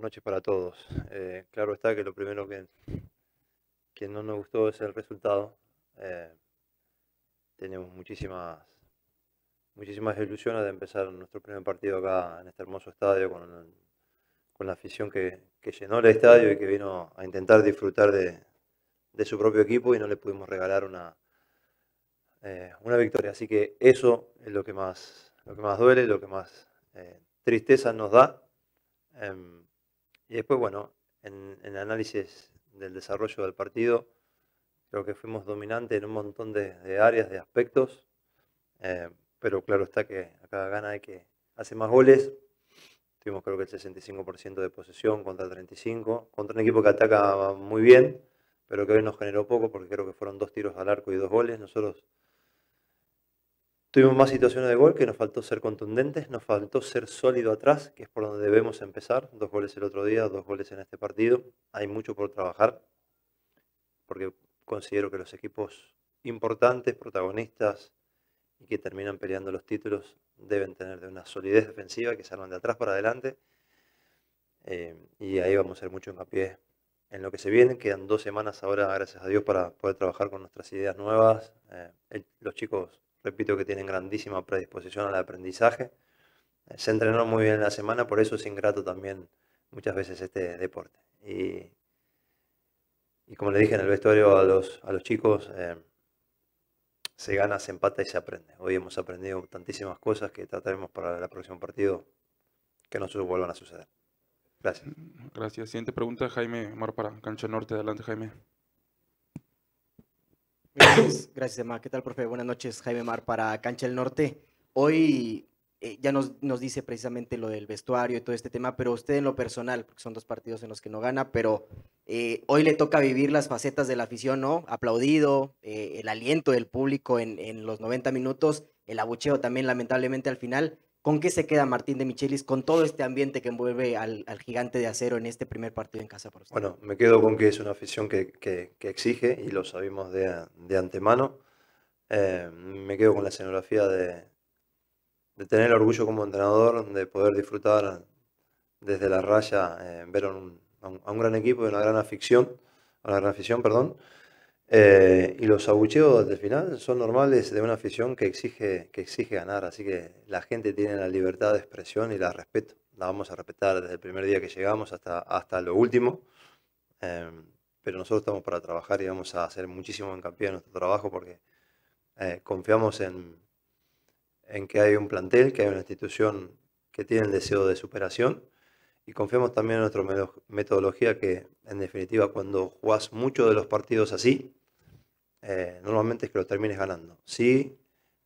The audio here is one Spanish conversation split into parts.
Noche noches para todos. Eh, claro está que lo primero que, que, no nos gustó es el resultado. Eh, tenemos muchísimas, muchísimas ilusiones de empezar nuestro primer partido acá en este hermoso estadio con, la afición que, llenó el estadio y que vino a intentar disfrutar de, su propio equipo y no le pudimos regalar una, eh, una victoria. Así que eso es lo que más, lo que más duele, lo que más tristeza nos da. Em, y después, bueno, en, análisis del desarrollo del partido, creo que fuimos dominantes en un montón de, áreas, de aspectos, eh, pero claro está que a cada gana hay que hace más goles. Tuvimos creo que el 65% de posesión contra el 35%, contra un equipo que ataca muy bien, pero que hoy nos generó poco porque creo que fueron dos tiros al arco y dos goles. Nosotros Tuvimos más situaciones de gol que nos faltó ser contundentes, nos faltó ser sólido atrás, que es por donde debemos empezar. Dos goles el otro día, dos goles en este partido. Hay mucho por trabajar, porque considero que los equipos importantes, protagonistas y que terminan peleando los títulos deben tener de una solidez defensiva que salgan de atrás para adelante. Eh, y ahí vamos a ser mucho hincapié en lo que se viene. Quedan dos semanas ahora, gracias a Dios, para poder trabajar con nuestras ideas nuevas. Eh, los chicos repito que tienen grandísima predisposición al aprendizaje. Se entrenó muy bien la semana, por eso es ingrato también muchas veces este deporte. Y, como le dije en el vestuario a los, a los chicos, eh, se gana, se empata y se aprende. Hoy hemos aprendido tantísimas cosas que trataremos para el próximo partido que no se vuelvan a suceder. Gracias. Gracias. Siguiente pregunta, Jaime Mar para Cancha Norte. Adelante, Jaime. Gracias, pues, gracias Emma. ¿Qué tal, profe? Buenas noches, Jaime Mar para Cancha del Norte. Hoy eh, ya nos, dice precisamente lo del vestuario y todo este tema, pero usted en lo personal, porque son dos partidos en los que no gana, pero eh, hoy le toca vivir las facetas de la afición, ¿no? Aplaudido, eh, el aliento del público en, en, los 90 minutos, el abucheo también lamentablemente al final. ¿Con qué se queda Martín de Michelis con todo este ambiente que envuelve al, al gigante de acero en este primer partido en casa por usted? Bueno, me quedo con que es una afición que, que, exige y lo sabemos de, de antemano. Eh, me quedo con la escenografía de, de, tener el orgullo como entrenador, de poder disfrutar desde la raya, eh, ver a un, a un, gran equipo y una gran afición, una gran afición, perdón. Eh, y los abucheos del final son normales de una afición que exige, que exige ganar, así que la gente tiene la libertad de expresión y la respeto. La vamos a respetar desde el primer día que llegamos hasta, hasta lo último. Em, pero nosotros estamos para trabajar y vamos a hacer muchísimo en en nuestro trabajo porque eh, confiamos en, en que hay un plantel, que hay una institución que tiene el deseo de superación y confiamos también en nuestra metodología que en definitiva cuando jugás muchos de los partidos así, eh, normalmente es que lo termines ganando. Sí,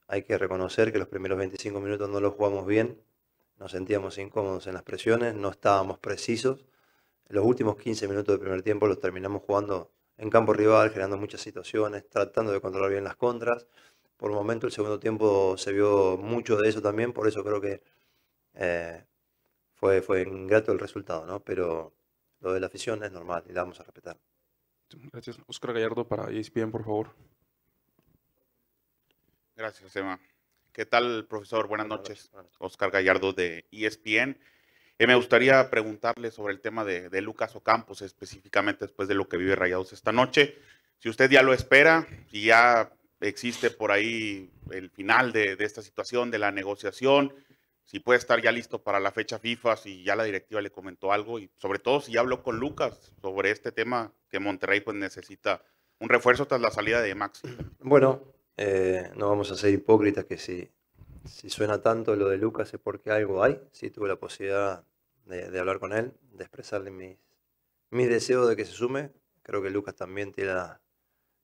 hay que reconocer que los primeros 25 minutos no los jugamos bien, nos sentíamos incómodos en las presiones, no estábamos precisos. Los últimos 15 minutos del primer tiempo los terminamos jugando en campo rival, generando muchas situaciones, tratando de controlar bien las contras. Por un momento el segundo tiempo se vio mucho de eso también, por eso creo que eh, fue, fue ingrato el resultado, Pero lo de la afición es normal y la vamos a respetar. Gracias. Oscar Gallardo para ESPN, por favor. Gracias, Emma. ¿Qué tal, profesor? Buenas noches. Oscar Gallardo de ESPN. Eh, me gustaría preguntarle sobre el tema de, de, Lucas Ocampos, específicamente después de lo que vive Rayados esta noche. Si usted ya lo espera, si ya existe por ahí el final de, de esta situación, de la negociación, si puede estar ya listo para la fecha FIFA, si ya la directiva le comentó algo y sobre todo si habló con Lucas sobre este tema que Monterrey pues necesita un refuerzo tras la salida de Maxi. Bueno, eh, no vamos a ser hipócritas que si, si suena tanto lo de Lucas es porque algo hay. si tuve la posibilidad de, hablar con él, de expresarle mis, deseos de que se sume. Creo que Lucas también tiene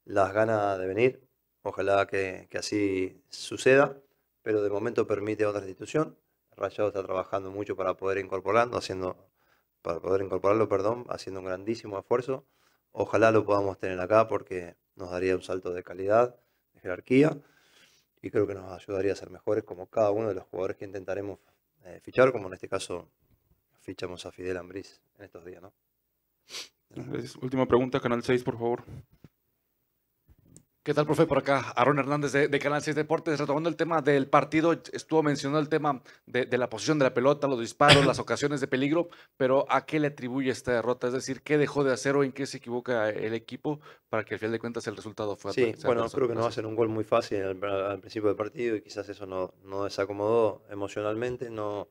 las ganas de venir. Ojalá que, así suceda, pero de momento permite otra institución. Rayado está trabajando mucho para poder incorporarlo, haciendo, para poder incorporarlo, perdón, haciendo un grandísimo esfuerzo. Ojalá lo podamos tener acá porque nos daría un salto de calidad, de jerarquía y creo que nos ayudaría a ser mejores como cada uno de los jugadores que intentaremos eh, fichar, como en este caso fichamos a Fidel Ambriz en estos días, ¿no? Última pregunta, Canal 6, por favor. ¿Qué tal, profe? Por acá, Aaron Hernández de, Canal 6 Deportes. Retomando el tema del partido, estuvo mencionado el tema de, la posición de la pelota, los disparos, las ocasiones de peligro, pero ¿a qué le atribuye esta derrota? Es decir, ¿qué dejó de hacer o en qué se equivoca el equipo para que al final de cuentas el resultado fue Sí, bueno, creo que nos hacen un gol muy fácil al, principio del partido y quizás eso no, no desacomodó emocionalmente. No,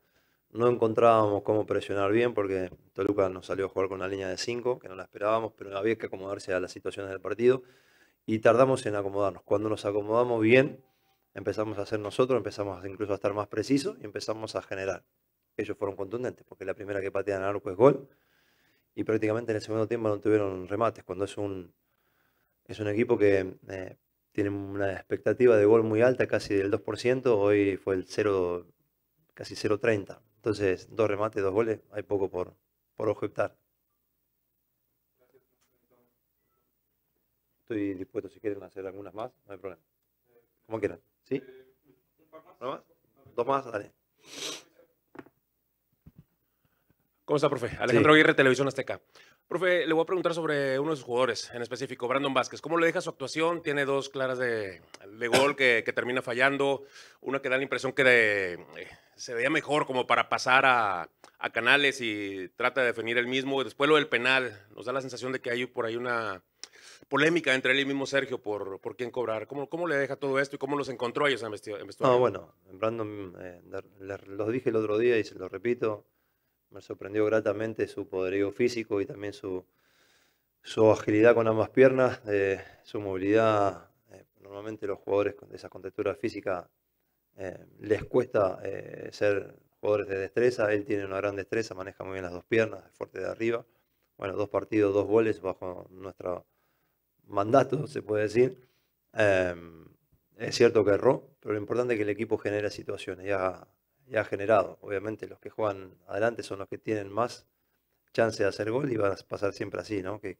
no encontrábamos cómo presionar bien porque Toluca nos salió a jugar con una línea de 5, que no la esperábamos, pero había que acomodarse a las situaciones del partido y tardamos en acomodarnos. Cuando nos acomodamos bien, empezamos a hacer nosotros, empezamos incluso a estar más precisos y empezamos a generar. Ellos fueron contundentes, porque la primera que patean al arco es gol, y prácticamente en el segundo tiempo no tuvieron remates, cuando es un, es un equipo que eh, tiene una expectativa de gol muy alta, casi del 2%, hoy fue el 0, casi 0.30. Entonces, dos remates, dos goles, hay poco por, por objetar. estoy dispuesto, si quieren, hacer algunas más, no hay problema. Como quieran. ¿Sí? más? ¿Dos más? Dale. ¿Cómo está, profe? Alejandro Aguirre, Televisión Azteca. Profe, le voy a preguntar sobre uno de sus jugadores en específico, Brandon Vázquez. ¿Cómo le deja su actuación? Tiene dos claras de, gol que, termina fallando, una que da la impresión que eh, se veía mejor como para pasar a, a Canales y trata de definir el mismo. Después lo del penal, nos da la sensación de que hay por ahí una polémica entre él y mismo Sergio por, por quién cobrar. ¿Cómo, ¿Cómo le deja todo esto y cómo los encontró ellos en vestuario? No, bueno, Brandon, eh, los dije el otro día y se lo repito, me sorprendió gratamente su poderío físico y también su, su agilidad con ambas piernas, eh, su movilidad. Eh, normalmente los jugadores con esa contextura física les cuesta ser jugadores de destreza, él tiene una gran destreza, maneja muy bien las dos piernas, es fuerte de arriba. Bueno, dos partidos, dos goles bajo nuestra mandato, se puede decir. Em, es cierto que erró, pero lo importante es que el equipo genera situaciones ya ha, generado. Obviamente los que juegan adelante son los que tienen más chance de hacer gol y van a pasar siempre así, ¿no? Que,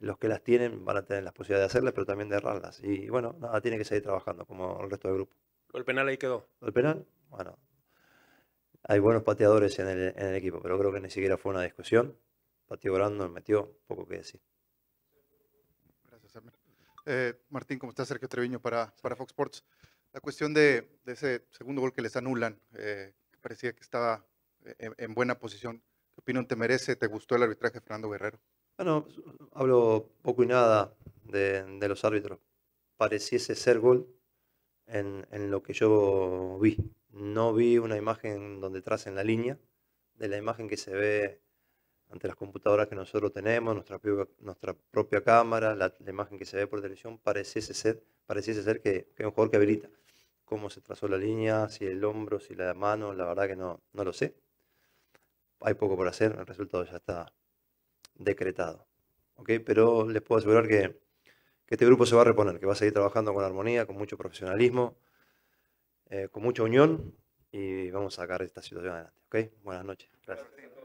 los que las tienen van a tener las posibilidades de hacerlas, pero también de errarlas. Y bueno, nada, tiene que seguir trabajando como el resto del grupo. ¿El penal ahí quedó? ¿El penal? Bueno, hay buenos pateadores en el, equipo, pero creo que ni siquiera fue una discusión. Pateó Brandon, metió, poco que decir. Eh, Martín, ¿cómo estás? Sergio Treviño para, Fox Sports. La cuestión de, ese segundo gol que les anulan, eh, parecía que estaba eh, en, buena posición. ¿Qué opinión te merece? ¿Te gustó el arbitraje Fernando Guerrero? Bueno, hablo poco y nada de, los árbitros. Pareciese ser gol en, en, lo que yo vi. No vi una imagen donde tracen la línea. De la imagen que se ve ante las computadoras que nosotros tenemos, nuestra, nuestra propia cámara, la, imagen que se ve por televisión, pareciese ser, ser que, que, es un jugador que habilita. Cómo se trazó la línea, si el hombro, si la mano, la verdad que no, lo sé. Hay poco por hacer, el resultado ya está decretado. ¿ok? Pero les puedo asegurar que, este grupo se va a reponer, que va a seguir trabajando con armonía, con mucho profesionalismo, eh, con mucha unión y vamos a sacar esta situación adelante. Buenas noches. Gracias.